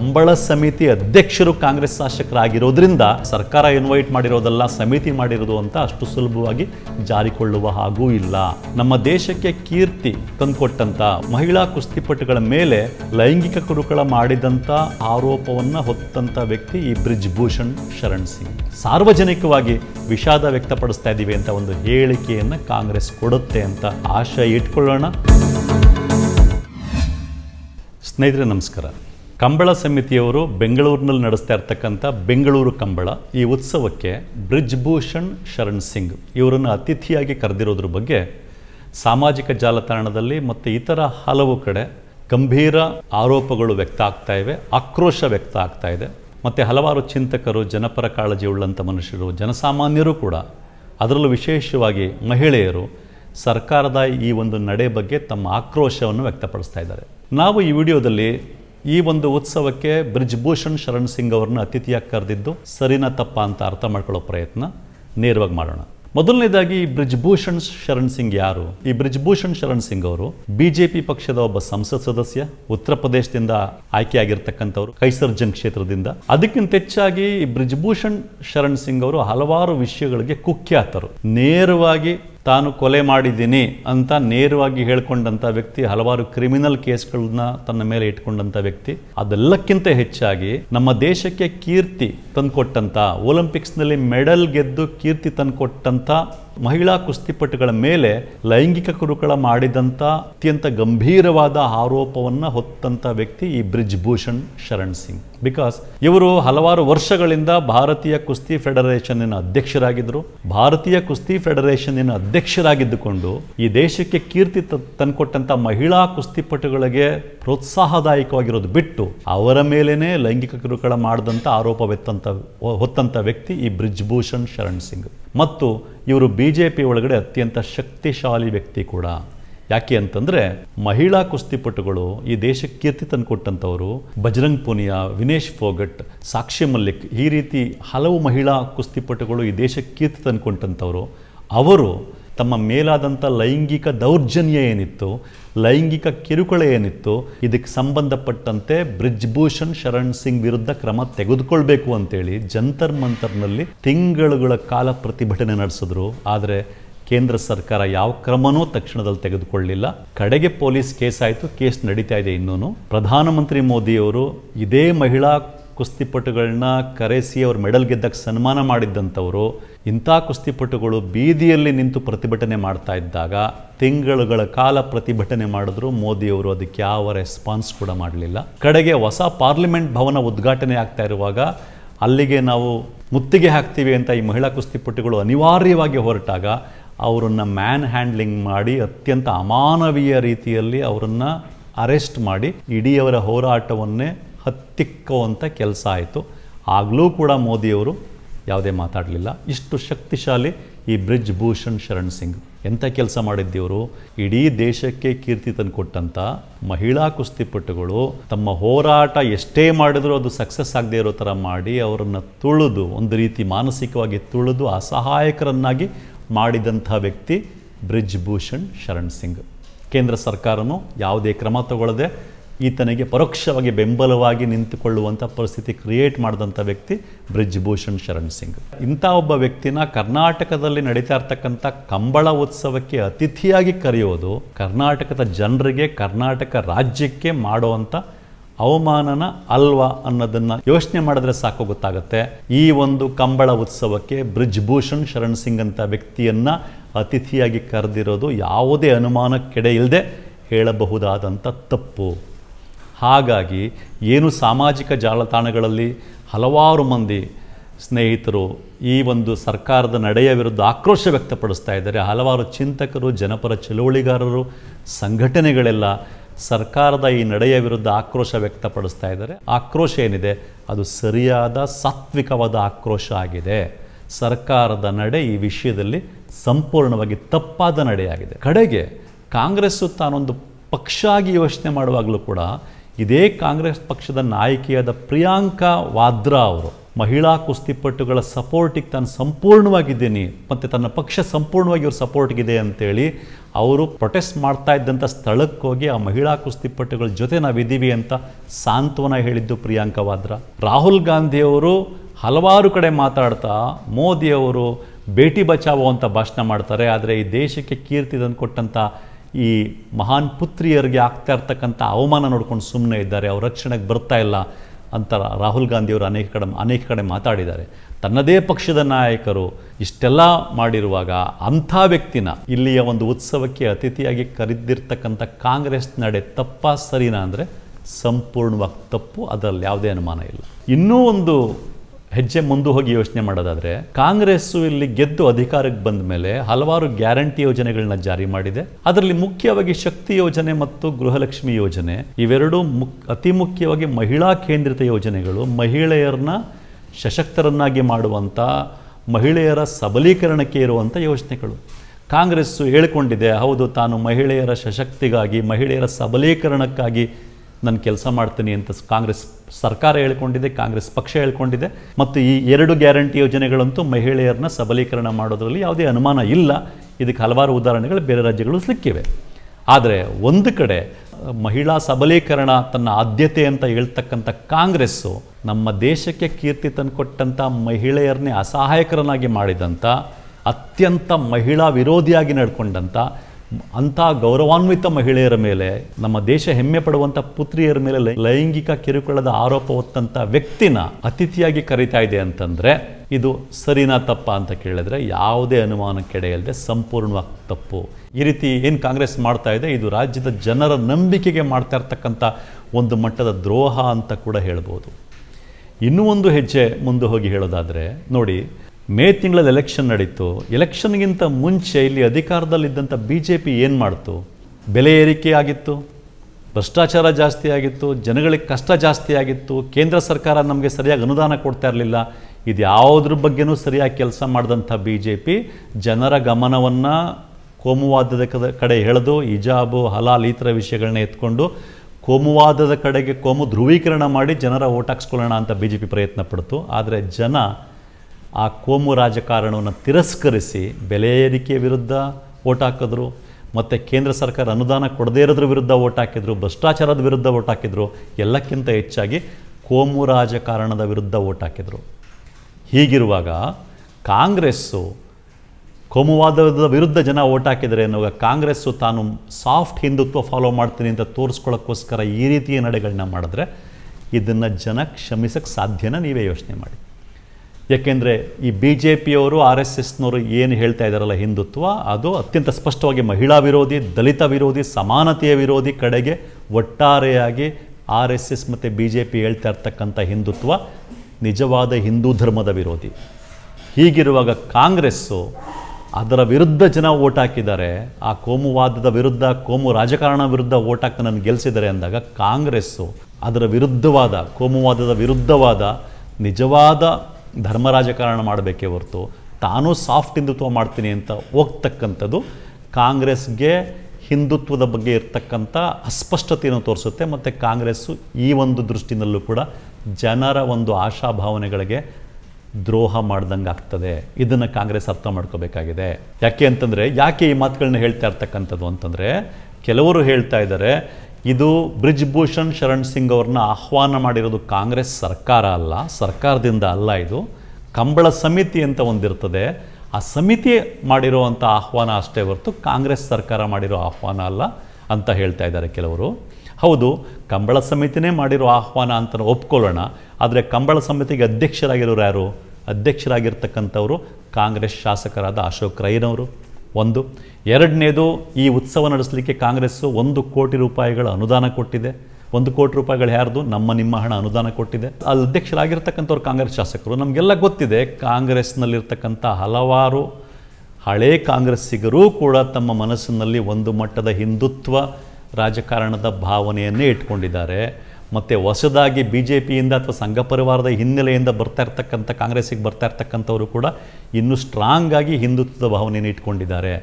ಕಂಬಳ ಸಮಿತಿ ಅಧ್ಯಕ್ಷರು ಕಾಂಗ್ರೆಸ್ ಶಾಸಕರಾಗಿರೋದ್ರಿಂದ ಸರ್ಕಾರ ಇನ್ವೈಟ್ ಮಾಡಿರೋದಲ್ಲ ಸಮಿತಿ ಮಾಡಿರೋದು ಅಂತ ಅಷ್ಟು ಸುಲಭವಾಗಿ ಜಾರಿಕೊಳ್ಳುವ ಹಾಗೂ ಇಲ್ಲ ನಮ್ಮ ದೇಶಕ್ಕೆ ಕೀರ್ತಿ ತಂದುಕೊಟ್ಟಂತ ಮಹಿಳಾ ಕುಸ್ತಿಪಟುಗಳ ಮೇಲೆ ಲೈಂಗಿಕ ಕುರುಕಳ ಮಾಡಿದಂತ ಆರೋಪವನ್ನ ಹೊತ್ತಂತ ವ್ಯಕ್ತಿ ಈ ಬ್ರಿಜ್ ಭೂಷಣ್ ಶರಣ್ ಸಿಂಗ್ ಸಾರ್ವಜನಿಕವಾಗಿ ವಿಷಾದ ವ್ಯಕ್ತಪಡಿಸ್ತಾ ಇದ್ದೀವಿ ಅಂತ ಒಂದು ಹೇಳಿಕೆಯನ್ನ ಕಾಂಗ್ರೆಸ್ ಕೊಡುತ್ತೆ ಅಂತ ಆಶಯ ಇಟ್ಕೊಳ್ಳೋಣ ಸ್ನೇಹಿತರೆ ನಮಸ್ಕಾರ ಕಂಬಳ ಸಮಿತಿಯವರು ಬೆಂಗಳೂರಿನಲ್ಲಿ ನಡೆಸ್ತಾ ಇರ್ತಕ್ಕಂಥ ಬೆಂಗಳೂರು ಕಂಬಳ ಈ ಉತ್ಸವಕ್ಕೆ ಬ್ರಿಜ್ಭೂಷಣ್ ಶರಣ್ ಸಿಂಗ್ ಇವರನ್ನು ಅತಿಥಿಯಾಗಿ ಕರೆದಿರೋದ್ರ ಬಗ್ಗೆ ಸಾಮಾಜಿಕ ಜಾಲತಾಣದಲ್ಲಿ ಮತ್ತು ಇತರ ಹಲವು ಕಡೆ ಗಂಭೀರ ಆರೋಪಗಳು ವ್ಯಕ್ತ ಆಗ್ತಾ ಇವೆ ಆಕ್ರೋಶ ವ್ಯಕ್ತ ಆಗ್ತಾ ಇದೆ ಮತ್ತು ಹಲವಾರು ಚಿಂತಕರು ಜನಪರ ಕಾಳಜಿ ಉಳ್ಳಂಥ ಮನುಷ್ಯರು ಜನಸಾಮಾನ್ಯರು ಕೂಡ ಅದರಲ್ಲೂ ವಿಶೇಷವಾಗಿ ಮಹಿಳೆಯರು ಸರ್ಕಾರದ ಈ ಒಂದು ನಡೆ ಬಗ್ಗೆ ತಮ್ಮ ಆಕ್ರೋಶವನ್ನು ವ್ಯಕ್ತಪಡಿಸ್ತಾ ಇದ್ದಾರೆ ನಾವು ಈ ವಿಡಿಯೋದಲ್ಲಿ ಈ ಒಂದು ಉತ್ಸವಕ್ಕೆ ಬ್ರಿಜ್ಭೂಷಣ್ ಶರಣ್ ಸಿಂಗ್ ಅವ್ರನ್ನ ಅತಿಥಿಯಾಗಿ ಕರೆದಿದ್ದು ಸರಿನಾ ತಪ್ಪ ಅಂತ ಅರ್ಥ ಮಾಡ್ಕೊಳ್ಳೋ ಪ್ರಯತ್ನ ನೇರವಾಗಿ ಮಾಡೋಣ ಮೊದಲನೇದಾಗಿ ಈ ಬ್ರಿಜ್ಭೂಷಣ್ ಶರಣ್ ಸಿಂಗ್ ಯಾರು ಈ ಬ್ರಿಜ್ಭೂಷಣ್ ಶರಣ್ ಸಿಂಗ್ ಅವರು ಬಿಜೆಪಿ ಪಕ್ಷದ ಒಬ್ಬ ಸಂಸತ್ ಸದಸ್ಯ ಉತ್ತರ ಪ್ರದೇಶದಿಂದ ಆಯ್ಕೆಯಾಗಿರ್ತಕ್ಕಂಥವ್ರು ಕೈಸರ್ಜನ್ ಕ್ಷೇತ್ರದಿಂದ ಅದಕ್ಕಿಂತ ಹೆಚ್ಚಾಗಿ ಈ ಬ್ರಿಜ್ಭೂಷಣ್ ಶರಣ್ ಸಿಂಗ್ ಅವರು ಹಲವಾರು ವಿಷಯಗಳಿಗೆ ಕುಖ್ಯಾತರು ನೇರವಾಗಿ ತಾನು ಕೊಲೆ ಮಾಡಿದ್ದೀನಿ ಅಂತ ನೇರವಾಗಿ ಹೇಳ್ಕೊಂಡಂಥ ವ್ಯಕ್ತಿ ಹಲವಾರು ಕ್ರಿಮಿನಲ್ ಕೇಸ್ಗಳನ್ನ ತನ್ನ ಮೇಲೆ ಇಟ್ಕೊಂಡಂಥ ವ್ಯಕ್ತಿ ಅದೆಲ್ಲಕ್ಕಿಂತ ಹೆಚ್ಚಾಗಿ ನಮ್ಮ ದೇಶಕ್ಕೆ ಕೀರ್ತಿ ತಂದುಕೊಟ್ಟಂಥ ಒಲಿಂಪಿಕ್ಸ್ನಲ್ಲಿ ಮೆಡಲ್ ಗೆದ್ದು ಕೀರ್ತಿ ತಂದುಕೊಟ್ಟಂಥ ಮಹಿಳಾ ಕುಸ್ತಿಪಟುಗಳ ಮೇಲೆ ಲೈಂಗಿಕ ಕುರುಕುಳ ಮಾಡಿದಂಥ ಅತ್ಯಂತ ಗಂಭೀರವಾದ ಆರೋಪವನ್ನು ಹೊತ್ತಂಥ ವ್ಯಕ್ತಿ ಈ ಬ್ರಿಜ್ ಭೂಷಣ್ ಶರಣ್ ಸಿಂಗ್ ಬಿಕಾಸ್ ಇವರು ಹಲವಾರು ವರ್ಷಗಳಿಂದ ಭಾರತೀಯ ಕುಸ್ತಿ ಫೆಡರೇಷನ್ನಿನ ಅಧ್ಯಕ್ಷರಾಗಿದ್ದರು ಭಾರತೀಯ ಕುಸ್ತಿ ಫೆಡರೇಷನ್ನಿನ ಅಧ್ಯಕ್ಷರಾಗಿದ್ದುಕೊಂಡು ಈ ದೇಶಕ್ಕೆ ಕೀರ್ತಿ ತಂದುಕೊಟ್ಟಂಥ ಮಹಿಳಾ ಕುಸ್ತಿಪಟುಗಳಿಗೆ ಪ್ರೋತ್ಸಾಹದಾಯಕವಾಗಿರೋದು ಬಿಟ್ಟು ಅವರ ಮೇಲೇನೆ ಲೈಂಗಿಕ ಕಿರುಕುಳ ಮಾಡಿದಂಥ ಆರೋಪವೆತ್ತಂಥ ಹೊತ್ತಂಥ ವ್ಯಕ್ತಿ ಈ ಬ್ರಿಜ್ ಭೂಷಣ್ ಶರಣ್ ಸಿಂಗ್ ಮತ್ತು ಇವರು ಬಿ ಜೆ ಪಿ ಒಳಗಡೆ ಅತ್ಯಂತ ಶಕ್ತಿಶಾಲಿ ವ್ಯಕ್ತಿ ಕೂಡ ಯಾಕೆ ಅಂತಂದರೆ ಮಹಿಳಾ ಕುಸ್ತಿಪಟುಗಳು ಈ ದೇಶಕ್ಕೆ ಕೀರ್ತಿ ತಂದುಕೊಟ್ಟಂಥವರು ಬಜರಂಗ್ ಪುನಿಯಾ ವಿನೇಶ್ ಫೋಗಟ್ ಸಾಕ್ಷಿ ಮಲ್ಲಿಕ್ ಈ ರೀತಿ ಹಲವು ಮಹಿಳಾ ಕುಸ್ತಿಪಟುಗಳು ಈ ದೇಶಕ್ಕೆ ಕೀರ್ತಿ ತಂದುಕೊಂಡಂಥವರು ಅವರು ತಮ್ಮ ಮೇಲಾದಂಥ ಲೈಂಗಿಕ ದೌರ್ಜನ್ಯ ಏನಿತ್ತು ಲೈಂಗಿಕ ಕಿರುಕುಳ ಏನಿತ್ತು ಇದಕ್ಕೆ ಸಂಬಂಧಪಟ್ಟಂತೆ ಬ್ರಿಜ್ಭೂಷಣ್ ಶರಣ್ ಸಿಂಗ್ ವಿರುದ್ಧ ಕ್ರಮ ತೆಗೆದುಕೊಳ್ಬೇಕು ಅಂತೇಳಿ ಜಂತರ್ ಮಂತರ್ನಲ್ಲಿ ತಿಂಗಳುಗಳ ಕಾಲ ಪ್ರತಿಭಟನೆ ನಡೆಸಿದ್ರು ಆದರೆ ಕೇಂದ್ರ ಸರ್ಕಾರ ಯಾವ ಕ್ರಮನೂ ತಕ್ಷಣದಲ್ಲಿ ತೆಗೆದುಕೊಳ್ಳಲಿಲ್ಲ ಕಡೆಗೆ ಪೊಲೀಸ್ ಕೇಸ್ ಆಯಿತು ಕೇಸ್ ನಡೀತಾ ಇದೆ ಇನ್ನೂ ಪ್ರಧಾನಮಂತ್ರಿ ಮೋದಿಯವರು ಇದೇ ಮಹಿಳಾ ಕುಸ್ತಿಪಟುಗಳನ್ನ ಕರೆಸಿ ಅವ್ರ ಮೆಡಲ್ ಗೆದ್ದಕ್ಕೆ ಸನ್ಮಾನ ಮಾಡಿದ್ದಂಥವರು ಇಂಥ ಕುಸ್ತಿಪಟುಗಳು ಬೀದಿಯಲ್ಲಿ ನಿಂತು ಪ್ರತಿಭಟನೆ ಮಾಡ್ತಾ ಇದ್ದಾಗ ತಿಂಗಳುಗಳ ಕಾಲ ಪ್ರತಿಭಟನೆ ಮಾಡಿದ್ರು ಮೋದಿಯವರು ಅದಕ್ಕೆ ಯಾವ ರೆಸ್ಪಾನ್ಸ್ ಕೂಡ ಮಾಡಲಿಲ್ಲ ಕಡೆಗೆ ಹೊಸ ಪಾರ್ಲಿಮೆಂಟ್ ಭವನ ಉದ್ಘಾಟನೆ ಆಗ್ತಾ ಇರುವಾಗ ಅಲ್ಲಿಗೆ ನಾವು ಮುತ್ತಿಗೆ ಹಾಕ್ತೀವಿ ಅಂತ ಈ ಮಹಿಳಾ ಕುಸ್ತಿಪಟುಗಳು ಅನಿವಾರ್ಯವಾಗಿ ಹೊರಟಾಗ ಅವರನ್ನು ಮ್ಯಾನ್ ಹ್ಯಾಂಡ್ಲಿಂಗ್ ಮಾಡಿ ಅತ್ಯಂತ ಅಮಾನವೀಯ ರೀತಿಯಲ್ಲಿ ಅವರನ್ನು ಅರೆಸ್ಟ್ ಮಾಡಿ ಇಡೀ ಅವರ ಹೋರಾಟವನ್ನೇ ಹತ್ತಿಕ್ಕುವಂಥ ಕೆಲಸ ಆಯಿತು ಆಗಲೂ ಕೂಡ ಮೋದಿಯವರು ಯಾವುದೇ ಮಾತಾಡಲಿಲ್ಲ ಇಷ್ಟು ಶಕ್ತಿಶಾಲಿ ಈ ಬ್ರಿಜ್ ಭೂಷಣ್ ಶರಣ್ ಸಿಂಗ್ ಎಂಥ ಕೆಲಸ ಮಾಡಿದ್ದೀವರು ಇಡೀ ದೇಶಕ್ಕೆ ಕೀರ್ತಿ ತಂದು ಕೊಟ್ಟಂಥ ಮಹಿಳಾ ಕುಸ್ತಿಪಟುಗಳು ತಮ್ಮ ಹೋರಾಟ ಎಷ್ಟೇ ಮಾಡಿದರೂ ಅದು ಸಕ್ಸಸ್ ಆಗದೆ ಇರೋ ಥರ ಮಾಡಿ ಅವರನ್ನು ತುಳಿದು ಒಂದು ರೀತಿ ಮಾನಸಿಕವಾಗಿ ತುಳಿದು ಅಸಹಾಯಕರನ್ನಾಗಿ ಮಾಡಿದಂಥ ವ್ಯಕ್ತಿ ಬ್ರಿಜ್ ಭೂಷಣ್ ಶರಣ್ ಸಿಂಗ್ ಕೇಂದ್ರ ಸರ್ಕಾರನು ಯಾವುದೇ ಕ್ರಮ ತಗೊಳ್ಳದೆ ಈತನಿಗೆ ಪರೋಕ್ಷವಾಗಿ ಬೆಂಬಲವಾಗಿ ನಿಂತುಕೊಳ್ಳುವಂಥ ಪರಿಸ್ಥಿತಿ ಕ್ರಿಯೇಟ್ ಮಾಡಿದಂಥ ವ್ಯಕ್ತಿ ಬ್ರಿಜ್ಭೂಷಣ್ ಶರಣ್ ಸಿಂಗ್ ಇಂಥ ಒಬ್ಬ ವ್ಯಕ್ತಿನ ಕರ್ನಾಟಕದಲ್ಲಿ ನಡೀತಾ ಇರ್ತಕ್ಕಂಥ ಕಂಬಳ ಉತ್ಸವಕ್ಕೆ ಅತಿಥಿಯಾಗಿ ಕರೆಯೋದು ಕರ್ನಾಟಕದ ಜನರಿಗೆ ಕರ್ನಾಟಕ ರಾಜ್ಯಕ್ಕೆ ಮಾಡುವಂಥ ಅವಮಾನನ ಅಲ್ವಾ ಅನ್ನೋದನ್ನು ಯೋಚನೆ ಮಾಡಿದ್ರೆ ಸಾಕು ಗೊತ್ತಾಗುತ್ತೆ ಈ ಒಂದು ಕಂಬಳ ಉತ್ಸವಕ್ಕೆ ಬ್ರಿಜ್ಭೂಷಣ್ ಶರಣ್ ಸಿಂಗ್ ಅಂತ ವ್ಯಕ್ತಿಯನ್ನು ಅತಿಥಿಯಾಗಿ ಕರೆದಿರೋದು ಯಾವುದೇ ಅನುಮಾನಕ್ಕೆಡೆ ಇಲ್ಲದೆ ಹೇಳಬಹುದಾದಂಥ ತಪ್ಪು ಹಾಗಾಗಿ ಏನು ಸಾಮಾಜಿಕ ಜಾಲತಾಣಗಳಲ್ಲಿ ಹಲವಾರು ಮಂದಿ ಸ್ನೇಹಿತರು ಈ ಒಂದು ಸರ್ಕಾರದ ನಡೆಯ ವಿರುದ್ಧ ಆಕ್ರೋಶ ವ್ಯಕ್ತಪಡಿಸ್ತಾ ಇದ್ದಾರೆ ಹಲವಾರು ಚಿಂತಕರು ಜನಪರ ಚಳುವಳಿಗಾರರು ಸಂಘಟನೆಗಳೆಲ್ಲ ಸರ್ಕಾರದ ಈ ನಡೆಯ ವಿರುದ್ಧ ಆಕ್ರೋಶ ವ್ಯಕ್ತಪಡಿಸ್ತಾ ಇದ್ದಾರೆ ಆಕ್ರೋಶ ಏನಿದೆ ಅದು ಸರಿಯಾದ ಸಾತ್ವಿಕವಾದ ಆಕ್ರೋಶ ಆಗಿದೆ ಸರ್ಕಾರದ ನಡೆ ಈ ವಿಷಯದಲ್ಲಿ ಸಂಪೂರ್ಣವಾಗಿ ತಪ್ಪಾದ ನಡೆಯಾಗಿದೆ ಕಡೆಗೆ ಕಾಂಗ್ರೆಸ್ಸು ತಾನೊಂದು ಪಕ್ಷ ಆಗಿ ಯೋಚನೆ ಮಾಡುವಾಗಲೂ ಕೂಡ ಇದೇ ಕಾಂಗ್ರೆಸ್ ಪಕ್ಷದ ನಾಯಕಿಯಾದ ಪ್ರಿಯಾಂಕಾ ವಾದ್ರಾ ಅವರು ಮಹಿಳಾ ಕುಸ್ತಿಪಟುಗಳ ಸಪೋರ್ಟಿಗೆ ತಾನು ಸಂಪೂರ್ಣವಾಗಿದ್ದೀನಿ ಮತ್ತು ತನ್ನ ಪಕ್ಷ ಸಂಪೂರ್ಣವಾಗಿ ಇವ್ರ ಸಪೋರ್ಟ್ಗಿದೆ ಅಂತೇಳಿ ಅವರು ಪ್ರೊಟೆಸ್ಟ್ ಮಾಡ್ತಾ ಇದ್ದಂಥ ಸ್ಥಳಕ್ಕೆ ಹೋಗಿ ಆ ಮಹಿಳಾ ಕುಸ್ತಿಪಟುಗಳ ಜೊತೆ ನಾವಿದ್ದೀವಿ ಅಂತ ಸಾಂತ್ವನ ಹೇಳಿದ್ದು ಪ್ರಿಯಾಂಕಾ ವಾದ್ರಾ ರಾಹುಲ್ ಗಾಂಧಿಯವರು ಹಲವಾರು ಕಡೆ ಮಾತಾಡ್ತಾ ಮೋದಿಯವರು ಭೇಟಿ ಬಚಾವೋ ಅಂತ ಭಾಷಣ ಮಾಡ್ತಾರೆ ಆದರೆ ಈ ದೇಶಕ್ಕೆ ಕೀರ್ತಿ ಕೊಟ್ಟಂಥ ಈ ಮಹಾನ್ ಪುತ್ರಿಯರಿಗೆ ಆಗ್ತಾ ಇರ್ತಕ್ಕಂಥ ಅವಮಾನ ನೋಡ್ಕೊಂಡು ಸುಮ್ಮನೆ ಇದ್ದಾರೆ ಅವ್ರ ರಕ್ಷಣೆಗೆ ಬರ್ತಾ ಇಲ್ಲ ಅಂತ ರಾಹುಲ್ ಗಾಂಧಿಯವರು ಅನೇಕ ಕಡೆ ಅನೇಕ ಕಡೆ ಮಾತಾಡಿದ್ದಾರೆ ತನ್ನದೇ ಪಕ್ಷದ ನಾಯಕರು ಇಷ್ಟೆಲ್ಲ ಮಾಡಿರುವಾಗ ಅಂಥ ವ್ಯಕ್ತಿನ ಇಲ್ಲಿಯ ಒಂದು ಉತ್ಸವಕ್ಕೆ ಅತಿಥಿಯಾಗಿ ಕರೆದಿರ್ತಕ್ಕಂಥ ಕಾಂಗ್ರೆಸ್ ನಡೆ ತಪ್ಪಾ ಸರಿನಾ ಅಂದರೆ ಸಂಪೂರ್ಣವಾಗಿ ತಪ್ಪು ಅದರಲ್ಲಿ ಯಾವುದೇ ಅನುಮಾನ ಇಲ್ಲ ಇನ್ನೂ ಒಂದು ಹೆಜ್ಜೆ ಮುಂದೆ ಹೋಗಿ ಯೋಚನೆ ಮಾಡೋದಾದರೆ ಕಾಂಗ್ರೆಸ್ಸು ಇಲ್ಲಿ ಗೆದ್ದು ಅಧಿಕಾರಕ್ಕೆ ಬಂದ ಮೇಲೆ ಹಲವಾರು ಗ್ಯಾರಂಟಿ ಯೋಜನೆಗಳನ್ನ ಜಾರಿ ಮಾಡಿದೆ ಅದರಲ್ಲಿ ಮುಖ್ಯವಾಗಿ ಶಕ್ತಿ ಯೋಜನೆ ಮತ್ತು ಗೃಹಲಕ್ಷ್ಮಿ ಯೋಜನೆ ಇವೆರಡೂ ಮುಕ್ ಅತಿ ಮುಖ್ಯವಾಗಿ ಮಹಿಳಾ ಕೇಂದ್ರಿತ ಯೋಜನೆಗಳು ಮಹಿಳೆಯರನ್ನ ಸಶಕ್ತರನ್ನಾಗಿ ಮಾಡುವಂಥ ಮಹಿಳೆಯರ ಸಬಲೀಕರಣಕ್ಕೆ ಇರುವಂಥ ಯೋಜನೆಗಳು ಕಾಂಗ್ರೆಸ್ಸು ಹೇಳಿಕೊಂಡಿದೆ ಹೌದು ತಾನು ಮಹಿಳೆಯರ ಸಶಕ್ತಿಗಾಗಿ ಮಹಿಳೆಯರ ಸಬಲೀಕರಣಕ್ಕಾಗಿ ನಾನು ಕೆಲಸ ಮಾಡ್ತೀನಿ ಅಂತ ಕಾಂಗ್ರೆಸ್ ಸರ್ಕಾರ ಹೇಳ್ಕೊಂಡಿದೆ ಕಾಂಗ್ರೆಸ್ ಪಕ್ಷ ಹೇಳ್ಕೊಂಡಿದೆ ಮತ್ತು ಈ ಎರಡು ಗ್ಯಾರಂಟಿ ಯೋಜನೆಗಳಂತೂ ಮಹಿಳೆಯರನ್ನ ಸಬಲೀಕರಣ ಮಾಡೋದರಲ್ಲಿ ಯಾವುದೇ ಅನುಮಾನ ಇಲ್ಲ ಇದಕ್ಕೆ ಹಲವಾರು ಉದಾಹರಣೆಗಳು ಬೇರೆ ರಾಜ್ಯಗಳು ಸಿಕ್ಕಿವೆ ಆದರೆ ಒಂದು ಕಡೆ ಮಹಿಳಾ ಸಬಲೀಕರಣ ತನ್ನ ಆದ್ಯತೆ ಅಂತ ಹೇಳ್ತಕ್ಕಂಥ ಕಾಂಗ್ರೆಸ್ಸು ನಮ್ಮ ದೇಶಕ್ಕೆ ಕೀರ್ತಿ ತಂದುಕೊಟ್ಟಂಥ ಮಹಿಳೆಯರನ್ನೇ ಅಸಹಾಯಕರನ್ನಾಗಿ ಮಾಡಿದಂಥ ಅತ್ಯಂತ ಮಹಿಳಾ ವಿರೋಧಿಯಾಗಿ ನಡ್ಕೊಂಡಂಥ ಅಂಥ ಗೌರವಾನ್ವಿತ ಮಹಿಳೆಯರ ಮೇಲೆ ನಮ್ಮ ದೇಶ ಹೆಮ್ಮೆ ಪಡುವಂಥ ಪುತ್ರಿಯರ ಮೇಲೆ ಲೈಂಗಿಕ ಕಿರುಕುಳದ ಆರೋಪ ಹೊತ್ತಂಥ ವ್ಯಕ್ತಿನ ಅತಿಥಿಯಾಗಿ ಕರೀತಾ ಇದೆ ಅಂತಂದರೆ ಇದು ಸರಿನಾ ತಪ್ಪ ಅಂತ ಕೇಳಿದ್ರೆ ಯಾವುದೇ ಅನುಮಾನ ಕೆಡೆಯಲ್ಲದೆ ಸಂಪೂರ್ಣವಾಗಿ ತಪ್ಪು ಈ ರೀತಿ ಏನು ಕಾಂಗ್ರೆಸ್ ಮಾಡ್ತಾ ಇದೆ ಇದು ರಾಜ್ಯದ ಜನರ ನಂಬಿಕೆಗೆ ಮಾಡ್ತಾ ಇರ್ತಕ್ಕಂಥ ಒಂದು ಮಟ್ಟದ ದ್ರೋಹ ಅಂತ ಕೂಡ ಹೇಳ್ಬೋದು ಇನ್ನೂ ಒಂದು ಹೆಜ್ಜೆ ಮುಂದೆ ಹೋಗಿ ಹೇಳೋದಾದರೆ ನೋಡಿ ಮೇ ತಿಂಗಳಲ್ಲಿ ಎಲೆಕ್ಷನ್ ನಡೀತು ಎಲೆಕ್ಷನ್ಗಿಂತ ಮುಂಚೆ ಇಲ್ಲಿ ಅಧಿಕಾರದಲ್ಲಿದ್ದಂಥ ಬಿ ಜೆ ಪಿ ಏನು ಮಾಡ್ತು ಬೆಲೆ ಏರಿಕೆ ಆಗಿತ್ತು ಭ್ರಷ್ಟಾಚಾರ ಜಾಸ್ತಿ ಆಗಿತ್ತು ಜನಗಳಿಗೆ ಕಷ್ಟ ಜಾಸ್ತಿ ಆಗಿತ್ತು ಕೇಂದ್ರ ಸರ್ಕಾರ ನಮಗೆ ಸರಿಯಾಗಿ ಅನುದಾನ ಕೊಡ್ತಾ ಇರಲಿಲ್ಲ ಇದು ಯಾವುದ್ರ ಬಗ್ಗೆನೂ ಸರಿಯಾಗಿ ಕೆಲಸ ಮಾಡಿದಂಥ ಬಿ ಜೆ ಪಿ ಜನರ ಗಮನವನ್ನು ಕೋಮುವಾದದ ಕಡೆ ಎಳೆದು ಹಿಜಾಬು ಹಲಾಲ್ ಈ ಥರ ವಿಷಯಗಳನ್ನ ಎತ್ಕೊಂಡು ಕೋಮುವಾದದ ಕಡೆಗೆ ಕೋಮು ಧ್ರುವೀಕರಣ ಮಾಡಿ ಜನರ ಓಟ್ ಹಾಕ್ಸ್ಕೊಳ್ಳೋಣ ಅಂತ ಬಿ ಜೆ ಪಿ ಪ್ರಯತ್ನ ಪಡ್ತು ಆದರೆ ಜನ ಆ ಕೋಮು ರಾಜಕಾರಣವನ್ನು ತಿರಸ್ಕರಿಸಿ ಬೆಲೆ ಏರಿಕೆ ವಿರುದ್ಧ ಓಟ್ ಹಾಕಿದ್ರು ಮತ್ತು ಕೇಂದ್ರ ಸರ್ಕಾರ ಅನುದಾನ ಕೊಡದೇ ಇರೋದ್ರ ವಿರುದ್ಧ ಓಟ್ ಹಾಕಿದ್ರು ಭ್ರಷ್ಟಾಚಾರದ ವಿರುದ್ಧ ಓಟ್ ಹಾಕಿದ್ರು ಎಲ್ಲಕ್ಕಿಂತ ಹೆಚ್ಚಾಗಿ ಕೋಮು ರಾಜಕಾರಣದ ವಿರುದ್ಧ ಓಟ್ ಹಾಕಿದರು ಹೀಗಿರುವಾಗ ಕಾಂಗ್ರೆಸ್ಸು ಕೋಮುವಾದದ ವಿರುದ್ಧ ಜನ ಓಟ್ ಹಾಕಿದರೆ ಅನ್ನುವಾಗ ಕಾಂಗ್ರೆಸ್ಸು ತಾನು ಸಾಫ್ಟ್ ಹಿಂದುತ್ವ ಫಾಲೋ ಮಾಡ್ತೀನಿ ಅಂತ ತೋರಿಸ್ಕೊಳ್ಳೋಕ್ಕೋಸ್ಕರ ಈ ರೀತಿಯ ನಡೆಗಳನ್ನ ಮಾಡಿದ್ರೆ ಇದನ್ನು ಜನ ಕ್ಷಮಿಸಕ್ಕೆ ಸಾಧ್ಯನ ನೀವೇ ಯೋಚನೆ ಮಾಡಿ ಏಕೆಂದರೆ ಈ ಬಿ ಜೆ ಪಿಯವರು ಆರ್ ಎಸ್ ಎಸ್ನವರು ಏನು ಹೇಳ್ತಾ ಇದ್ದಾರಲ್ಲ ಹಿಂದುತ್ವ ಅದು ಅತ್ಯಂತ ಸ್ಪಷ್ಟವಾಗಿ ಮಹಿಳಾ ವಿರೋಧಿ ದಲಿತ ವಿರೋಧಿ ಸಮಾನತೆಯ ವಿರೋಧಿ ಕಡೆಗೆ ಒಟ್ಟಾರೆಯಾಗಿ ಆರ್ ಎಸ್ ಎಸ್ ಮತ್ತು ಬಿ ಜೆ ಪಿ ಹೇಳ್ತಾ ಇರ್ತಕ್ಕಂಥ ಹಿಂದುತ್ವ ನಿಜವಾದ ಹಿಂದೂ ಧರ್ಮದ ವಿರೋಧಿ ಹೀಗಿರುವಾಗ ಕಾಂಗ್ರೆಸ್ಸು ಅದರ ವಿರುದ್ಧ ಜನ ಓಟ್ ಹಾಕಿದ್ದಾರೆ ಆ ಕೋಮುವಾದದ ವಿರುದ್ಧ ಕೋಮು ರಾಜಕಾರಣ ವಿರುದ್ಧ ಓಟ್ ಹಾಕ್ತಾ ನಾನು ಗೆಲ್ಲಿಸಿದ್ದಾರೆ ಅಂದಾಗ ಕಾಂಗ್ರೆಸ್ಸು ಅದರ ವಿರುದ್ಧವಾದ ಕೋಮುವಾದದ ವಿರುದ್ಧವಾದ ನಿಜವಾದ ಧರ್ಮ ರಾಜಕಾರಣ ಮಾಡಬೇಕೇ ಹೊರತು ತಾನೂ ಸಾಫ್ಟ್ ಹಿಂದುತ್ವ ಮಾಡ್ತೀನಿ ಅಂತ ಹೋಗ್ತಕ್ಕಂಥದ್ದು ಕಾಂಗ್ರೆಸ್ಗೆ ಹಿಂದುತ್ವದ ಬಗ್ಗೆ ಇರ್ತಕ್ಕಂಥ ಅಸ್ಪಷ್ಟತೆಯನ್ನು ತೋರಿಸುತ್ತೆ ಮತ್ತು ಕಾಂಗ್ರೆಸ್ಸು ಈ ಒಂದು ದೃಷ್ಟಿನಲ್ಲೂ ಕೂಡ ಜನರ ಒಂದು ಆಶಾಭಾವನೆಗಳಿಗೆ ದ್ರೋಹ ಮಾಡ್ದಂಗೆ ಆಗ್ತದೆ ಇದನ್ನು ಕಾಂಗ್ರೆಸ್ ಅರ್ಥ ಮಾಡ್ಕೋಬೇಕಾಗಿದೆ ಯಾಕೆ ಅಂತಂದರೆ ಯಾಕೆ ಈ ಮಾತುಗಳನ್ನ ಹೇಳ್ತಾ ಇರ್ತಕ್ಕಂಥದ್ದು ಅಂತಂದರೆ ಕೆಲವರು ಹೇಳ್ತಾ ಇದ್ದಾರೆ ಇದು ಬ್ರಿಜ್ ಭೂಷಣ್ ಶರಣ್ ಸಿಂಗ್ ಅವ್ರನ್ನ ಆಹ್ವಾನ ಮಾಡಿರೋದು ಕಾಂಗ್ರೆಸ್ ಸರ್ಕಾರ ಅಲ್ಲ ಸರ್ಕಾರದಿಂದ ಅಲ್ಲ ಇದು ಕಂಬಳ ಸಮಿತಿ ಅಂತ ಒಂದಿರ್ತದೆ ಆ ಸಮಿತಿ ಮಾಡಿರೋವಂಥ ಆಹ್ವಾನ ಅಷ್ಟೇ ಹೊರತು ಕಾಂಗ್ರೆಸ್ ಸರ್ಕಾರ ಮಾಡಿರೋ ಆಹ್ವಾನ ಅಲ್ಲ ಅಂತ ಹೇಳ್ತಾ ಇದ್ದಾರೆ ಕೆಲವರು ಹೌದು ಕಂಬಳ ಸಮಿತಿನೇ ಮಾಡಿರೋ ಆಹ್ವಾನ ಅಂತ ಒಪ್ಕೊಳ್ಳೋಣ ಆದರೆ ಕಂಬಳ ಸಮಿತಿಗೆ ಅಧ್ಯಕ್ಷರಾಗಿರೋರು ಯಾರು ಅಧ್ಯಕ್ಷರಾಗಿರ್ತಕ್ಕಂಥವರು ಕಾಂಗ್ರೆಸ್ ಶಾಸಕರಾದ ಅಶೋಕ್ ರೈನವರು ಒಂದು ಎರಡನೇದು ಈ ಉತ್ಸವ ನಡೆಸಲಿಕ್ಕೆ ಕಾಂಗ್ರೆಸ್ಸು ಒಂದು ಕೋಟಿ ರೂಪಾಯಿಗಳ ಅನುದಾನ ಕೊಟ್ಟಿದೆ ಒಂದು ಕೋಟಿ ರೂಪಾಯಿಗಳು ಯಾರ್ದು ನಮ್ಮ ನಿಮ್ಮ ಹಣ ಅನುದಾನ ಕೊಟ್ಟಿದೆ ಅಲ್ಲಿ ಅಧ್ಯಕ್ಷರಾಗಿರ್ತಕ್ಕಂಥವ್ರು ಕಾಂಗ್ರೆಸ್ ಶಾಸಕರು ನಮಗೆಲ್ಲ ಗೊತ್ತಿದೆ ಕಾಂಗ್ರೆಸ್ನಲ್ಲಿರ್ತಕ್ಕಂಥ ಹಲವಾರು ಹಳೇ ಕಾಂಗ್ರೆಸ್ಸಿಗರೂ ಕೂಡ ತಮ್ಮ ಮನಸ್ಸಿನಲ್ಲಿ ಒಂದು ಮಟ್ಟದ ಹಿಂದುತ್ವ ರಾಜಕಾರಣದ ಭಾವನೆಯನ್ನೇ ಇಟ್ಕೊಂಡಿದ್ದಾರೆ ಮತ್ತು ಹೊಸದಾಗಿ ಬಿ ಜೆ ಪಿಯಿಂದ ಅಥವಾ ಸಂಘ ಪರಿವಾರದ ಹಿನ್ನೆಲೆಯಿಂದ ಬರ್ತಾ ಇರ್ತಕ್ಕಂಥ ಕಾಂಗ್ರೆಸ್ಸಿಗೆ ಬರ್ತಾ ಇರ್ತಕ್ಕಂಥವರು ಕೂಡ ಇನ್ನೂ ಸ್ಟ್ರಾಂಗ್ ಆಗಿ ಹಿಂದುತ್ವದ ಭಾವನೆಯನ್ನು ಇಟ್ಕೊಂಡಿದ್ದಾರೆ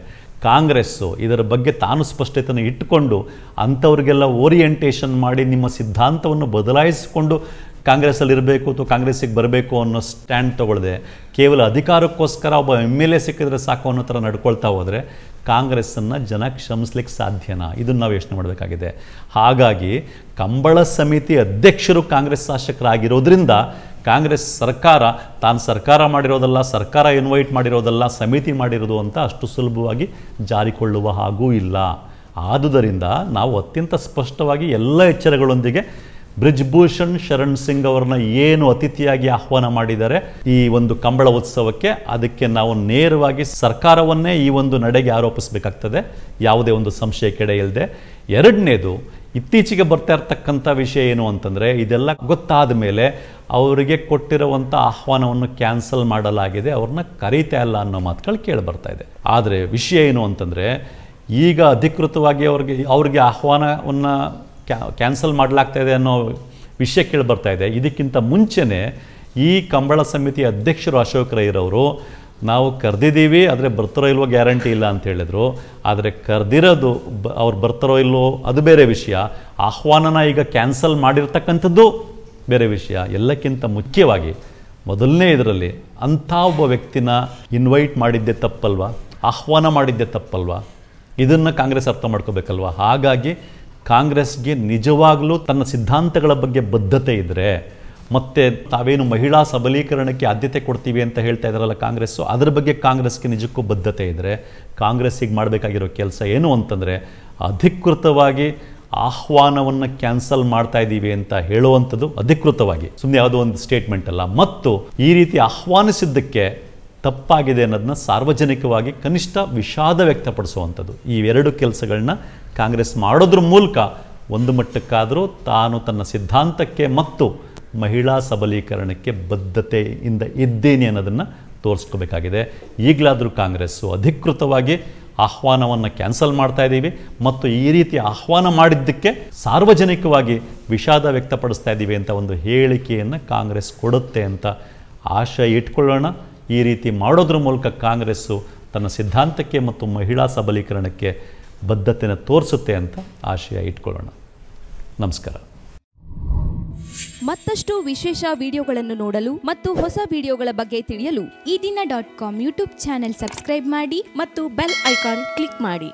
ಕಾಂಗ್ರೆಸ್ಸು ಇದರ ಬಗ್ಗೆ ತಾನು ಸ್ಪಷ್ಟತೆಯನ್ನು ಇಟ್ಟುಕೊಂಡು ಅಂಥವ್ರಿಗೆಲ್ಲ ಓರಿಯೆಂಟೇಷನ್ ಮಾಡಿ ನಿಮ್ಮ ಸಿದ್ಧಾಂತವನ್ನು ಬದಲಾಯಿಸಿಕೊಂಡು ಕಾಂಗ್ರೆಸ್ಸಲ್ಲಿ ಇರಬೇಕು ಅಥವಾ ಕಾಂಗ್ರೆಸ್ಸಿಗೆ ಬರಬೇಕು ಅನ್ನೋ ಸ್ಟ್ಯಾಂಡ್ ತೊಗೊಳ್ಳದೆ ಕೇವಲ ಅಧಿಕಾರಕ್ಕೋಸ್ಕರ ಒಬ್ಬ ಎಮ್ ಎಲ್ ಎ ಸಿಕ್ಕಿದ್ರೆ ಸಾಕು ಅನ್ನೋ ಥರ ನಡ್ಕೊಳ್ತಾ ಹೋದರೆ ಕಾಂಗ್ರೆಸ್ಸನ್ನು ಜನ ಕ್ಷಮಿಸ್ಲಿಕ್ಕೆ ಸಾಧ್ಯನಾ ಇದನ್ನು ನಾವು ಯೋಚನೆ ಮಾಡಬೇಕಾಗಿದೆ ಹಾಗಾಗಿ ಕಂಬಳ ಸಮಿತಿ ಅಧ್ಯಕ್ಷರು ಕಾಂಗ್ರೆಸ್ ಶಾಸಕರಾಗಿರೋದ್ರಿಂದ ಕಾಂಗ್ರೆಸ್ ಸರ್ಕಾರ ತಾನು ಸರ್ಕಾರ ಮಾಡಿರೋದಲ್ಲ ಸರ್ಕಾರ ಇನ್ವೈಟ್ ಮಾಡಿರೋದಲ್ಲ ಸಮಿತಿ ಮಾಡಿರೋದು ಅಂತ ಅಷ್ಟು ಸುಲಭವಾಗಿ ಜಾರಿಕೊಳ್ಳುವ ಹಾಗೂ ಇಲ್ಲ ಆದುದರಿಂದ ನಾವು ಅತ್ಯಂತ ಸ್ಪಷ್ಟವಾಗಿ ಎಲ್ಲ ಎಚ್ಚರಗಳೊಂದಿಗೆ ಬ್ರಿಜ್ಭೂಷಣ್ ಶರಣ್ ಸಿಂಗ್ ಅವರನ್ನ ಏನು ಅತಿಥಿಯಾಗಿ ಆಹ್ವಾನ ಮಾಡಿದ್ದಾರೆ ಈ ಒಂದು ಕಂಬಳ ಉತ್ಸವಕ್ಕೆ ಅದಕ್ಕೆ ನಾವು ನೇರವಾಗಿ ಸರ್ಕಾರವನ್ನೇ ಈ ಒಂದು ನಡೆಗೆ ಆರೋಪಿಸಬೇಕಾಗ್ತದೆ ಯಾವುದೇ ಒಂದು ಸಂಶಯ ಕೆಡೆ ಇಲ್ಲದೆ ಎರಡನೇದು ಇತ್ತೀಚೆಗೆ ಬರ್ತಾ ಇರ್ತಕ್ಕಂಥ ವಿಷಯ ಏನು ಅಂತಂದರೆ ಇದೆಲ್ಲ ಗೊತ್ತಾದ ಮೇಲೆ ಅವರಿಗೆ ಕೊಟ್ಟಿರುವಂಥ ಆಹ್ವಾನವನ್ನು ಕ್ಯಾನ್ಸಲ್ ಮಾಡಲಾಗಿದೆ ಅವ್ರನ್ನ ಕರೀತಾ ಇಲ್ಲ ಅನ್ನೋ ಮಾತುಗಳು ಕೇಳಿ ಬರ್ತಾ ಇದೆ ಆದರೆ ವಿಷಯ ಏನು ಅಂತಂದರೆ ಈಗ ಅಧಿಕೃತವಾಗಿ ಅವ್ರಿಗೆ ಅವ್ರಿಗೆ ಆಹ್ವಾನವನ್ನು ಕ್ಯಾನ್ಸಲ್ ಮಾಡಲಾಗ್ತಾ ಇದೆ ಅನ್ನೋ ವಿಷಯ ಕೇಳಿ ಬರ್ತಾ ಇದೆ ಇದಕ್ಕಿಂತ ಮುಂಚೆನೇ ಈ ಕಂಬಳ ಸಮಿತಿ ಅಧ್ಯಕ್ಷರು ಅಶೋಕ್ ರೈರವರು ನಾವು ಕರೆದಿದ್ದೀವಿ ಆದರೆ ಬರ್ತಾರೋ ಇಲ್ವೋ ಗ್ಯಾರಂಟಿ ಇಲ್ಲ ಅಂತ ಹೇಳಿದರು ಆದರೆ ಕರೆದಿರೋದು ಬ ಅವ್ರು ಬರ್ತಾರೋ ಇಲ್ವೋ ಅದು ಬೇರೆ ವಿಷಯ ಆಹ್ವಾನನ ಈಗ ಕ್ಯಾನ್ಸಲ್ ಮಾಡಿರ್ತಕ್ಕಂಥದ್ದು ಬೇರೆ ವಿಷಯ ಎಲ್ಲಕ್ಕಿಂತ ಮುಖ್ಯವಾಗಿ ಮೊದಲನೇ ಇದರಲ್ಲಿ ಅಂಥ ಒಬ್ಬ ವ್ಯಕ್ತಿನ ಇನ್ವೈಟ್ ಮಾಡಿದ್ದೆ ತಪ್ಪಲ್ವಾ ಆಹ್ವಾನ ಮಾಡಿದ್ದೆ ತಪ್ಪಲ್ವಾ ಇದನ್ನು ಕಾಂಗ್ರೆಸ್ ಅರ್ಥ ಮಾಡ್ಕೋಬೇಕಲ್ವ ಹಾಗಾಗಿ ಕಾಂಗ್ರೆಸ್ಗೆ ನಿಜವಾಗಲೂ ತನ್ನ ಸಿದ್ಧಾಂತಗಳ ಬಗ್ಗೆ ಬದ್ಧತೆ ಇದ್ದರೆ ಮತ್ತು ತಾವೇನು ಮಹಿಳಾ ಸಬಲೀಕರಣಕ್ಕೆ ಆದ್ಯತೆ ಕೊಡ್ತೀವಿ ಅಂತ ಹೇಳ್ತಾ ಇದ್ದಾರಲ್ಲ ಕಾಂಗ್ರೆಸ್ಸು ಅದರ ಬಗ್ಗೆ ಕಾಂಗ್ರೆಸ್ಗೆ ನಿಜಕ್ಕೂ ಬದ್ಧತೆ ಇದ್ದರೆ ಕಾಂಗ್ರೆಸ್ಸಿಗೆ ಮಾಡಬೇಕಾಗಿರೋ ಕೆಲಸ ಏನು ಅಂತಂದರೆ ಅಧಿಕೃತವಾಗಿ ಆಹ್ವಾನವನ್ನು ಕ್ಯಾನ್ಸಲ್ ಮಾಡ್ತಾ ಇದ್ದೀವಿ ಅಂತ ಹೇಳುವಂಥದ್ದು ಅಧಿಕೃತವಾಗಿ ಸುಮ್ಮನೆ ಯಾವುದೋ ಒಂದು ಸ್ಟೇಟ್ಮೆಂಟ್ ಅಲ್ಲ ಮತ್ತು ಈ ರೀತಿ ಆಹ್ವಾನಿಸಿದ್ದಕ್ಕೆ ತಪ್ಪಾಗಿದೆ ಅನ್ನೋದನ್ನ ಸಾರ್ವಜನಿಕವಾಗಿ ಕನಿಷ್ಠ ವಿಷಾದ ವ್ಯಕ್ತಪಡಿಸುವಂಥದ್ದು ಈ ಎರಡು ಕೆಲಸಗಳನ್ನ ಕಾಂಗ್ರೆಸ್ ಮಾಡೋದ್ರ ಮೂಲಕ ಒಂದು ಮಟ್ಟಕ್ಕಾದರೂ ತಾನು ತನ್ನ ಸಿದ್ಧಾಂತಕ್ಕೆ ಮತ್ತು ಮಹಿಳಾ ಸಬಲೀಕರಣಕ್ಕೆ ಬದ್ಧತೆಯಿಂದ ಇದ್ದೇನೆ ಅನ್ನೋದನ್ನು ತೋರಿಸ್ಕೋಬೇಕಾಗಿದೆ ಈಗಲಾದರೂ ಕಾಂಗ್ರೆಸ್ಸು ಅಧಿಕೃತವಾಗಿ ಆಹ್ವಾನವನ್ನು ಕ್ಯಾನ್ಸಲ್ ಮಾಡ್ತಾ ಇದ್ದೀವಿ ಮತ್ತು ಈ ರೀತಿ ಆಹ್ವಾನ ಮಾಡಿದ್ದಕ್ಕೆ ಸಾರ್ವಜನಿಕವಾಗಿ ವಿಷಾದ ವ್ಯಕ್ತಪಡಿಸ್ತಾ ಇದ್ದೀವಿ ಅಂತ ಒಂದು ಹೇಳಿಕೆಯನ್ನು ಕಾಂಗ್ರೆಸ್ ಕೊಡುತ್ತೆ ಅಂತ ಆಶಯ ಇಟ್ಕೊಳ್ಳೋಣ ಈ ರೀತಿ ಮಾಡೋದ್ರ ಮೂಲಕ ಕಾಂಗ್ರೆಸ್ಸು ತನ್ನ ಸಿದ್ಧಾಂತಕ್ಕೆ ಮತ್ತು ಮಹಿಳಾ ಸಬಲೀಕರಣಕ್ಕೆ ಬದ್ಧತೆಯನ್ನು ತೋರಿಸುತ್ತೆ ಅಂತ ಆಶಯ ಇಟ್ಕೊಳ್ಳೋಣ ನಮಸ್ಕಾರ ಮತ್ತಷ್ಟು ವಿಶೇಷ ವಿಡಿಯೋಗಳನ್ನು ನೋಡಲು ಮತ್ತು ಹೊಸ ವಿಡಿಯೋಗಳ ಬಗ್ಗೆ ತಿಳಿಯಲು Ee Dina dot com YouTube channel subscribe ಮಾಡಿ ಮತ್ತು ಬೆಲ್ ಐಕಾನ್ ಕ್ಲಿಕ್ ಮಾಡಿ